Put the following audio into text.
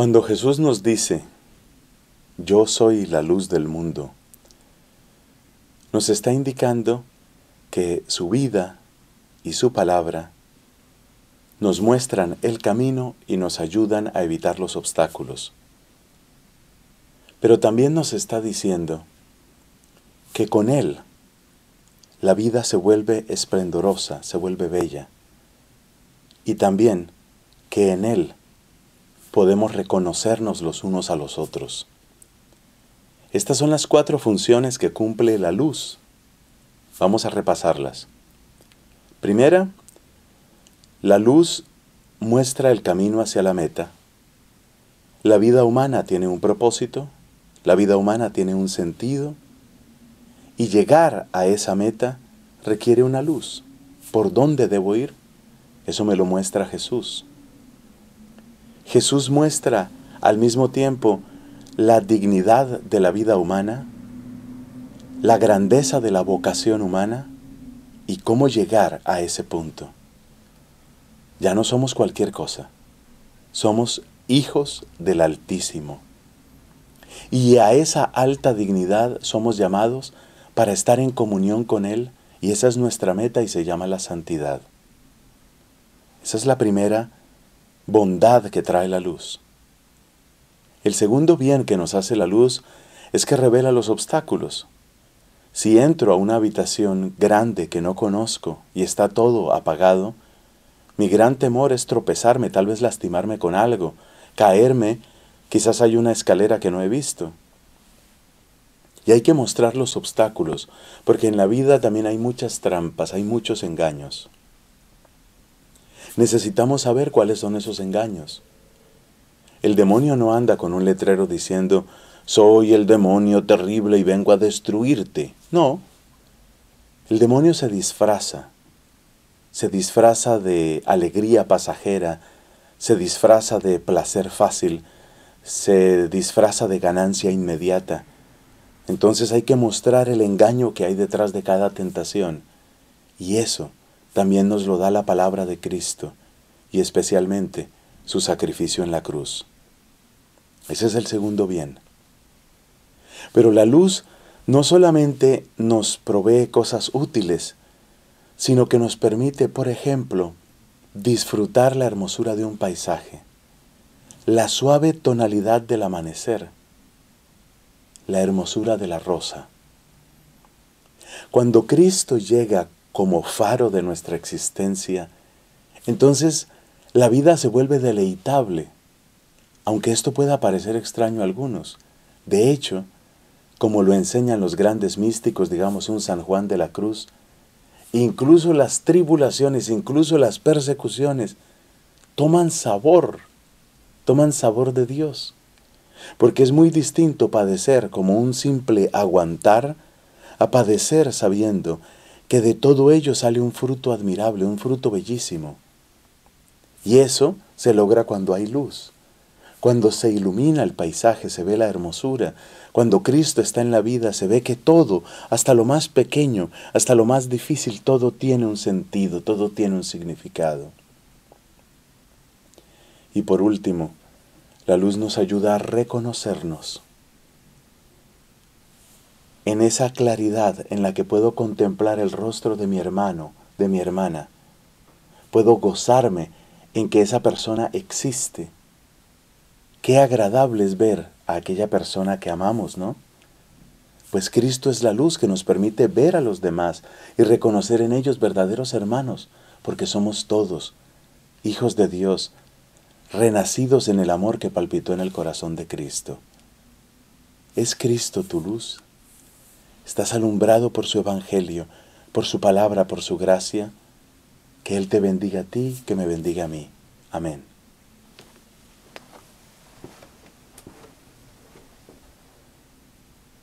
Cuando Jesús nos dice, yo soy la luz del mundo, nos está indicando que su vida y su palabra nos muestran el camino y nos ayudan a evitar los obstáculos. Pero también nos está diciendo que con Él la vida se vuelve esplendorosa, se vuelve bella. Y también que en Él podemos reconocernos los unos a los otros. Estas son las cuatro funciones que cumple la luz. Vamos a repasarlas. Primera, la luz muestra el camino hacia la meta. La vida humana tiene un propósito, la vida humana tiene un sentido, y llegar a esa meta requiere una luz. ¿Por dónde debo ir? Eso me lo muestra Jesús. Jesús muestra al mismo tiempo la dignidad de la vida humana, la grandeza de la vocación humana y cómo llegar a ese punto. Ya no somos cualquier cosa, somos hijos del Altísimo. Y a esa alta dignidad somos llamados para estar en comunión con Él y esa es nuestra meta y se llama la santidad. Esa es la primera bondad que trae la luz. El segundo bien que nos hace la luz es que revela los obstáculos. Si entro a una habitación grande que no conozco y está todo apagado, mi gran temor es tropezarme, tal vez lastimarme con algo, caerme, quizás hay una escalera que no he visto. Y hay que mostrar los obstáculos, porque en la vida también hay muchas trampas, hay muchos engaños. Necesitamos saber cuáles son esos engaños. El demonio no anda con un letrero diciendo, soy el demonio terrible y vengo a destruirte. No. El demonio se disfraza. Se disfraza de alegría pasajera, se disfraza de placer fácil, se disfraza de ganancia inmediata. Entonces hay que mostrar el engaño que hay detrás de cada tentación. Y eso también nos lo da la palabra de Cristo y especialmente su sacrificio en la cruz. Ese es el segundo bien. Pero la luz no solamente nos provee cosas útiles, sino que nos permite, por ejemplo, disfrutar la hermosura de un paisaje, la suave tonalidad del amanecer, la hermosura de la rosa. Cuando Cristo llega como faro de nuestra existencia, entonces la vida se vuelve deleitable, aunque esto pueda parecer extraño a algunos. De hecho, como lo enseñan los grandes místicos, digamos un San Juan de la Cruz, incluso las tribulaciones, incluso las persecuciones, toman sabor, toman sabor de Dios. Porque es muy distinto padecer como un simple aguantar a padecer sabiendo que de todo ello sale un fruto admirable, un fruto bellísimo. Y eso se logra cuando hay luz, cuando se ilumina el paisaje, se ve la hermosura, cuando Cristo está en la vida, se ve que todo, hasta lo más pequeño, hasta lo más difícil, todo tiene un sentido, todo tiene un significado. Y por último, la luz nos ayuda a reconocernos en esa claridad en la que puedo contemplar el rostro de mi hermano, de mi hermana. Puedo gozarme en que esa persona existe. Qué agradable es ver a aquella persona que amamos, ¿no? Pues Cristo es la luz que nos permite ver a los demás y reconocer en ellos verdaderos hermanos, porque somos todos hijos de Dios, renacidos en el amor que palpitó en el corazón de Cristo. ¿Es Cristo tu luz? estás alumbrado por su Evangelio, por su palabra, por su gracia. Que Él te bendiga a ti, que me bendiga a mí. Amén.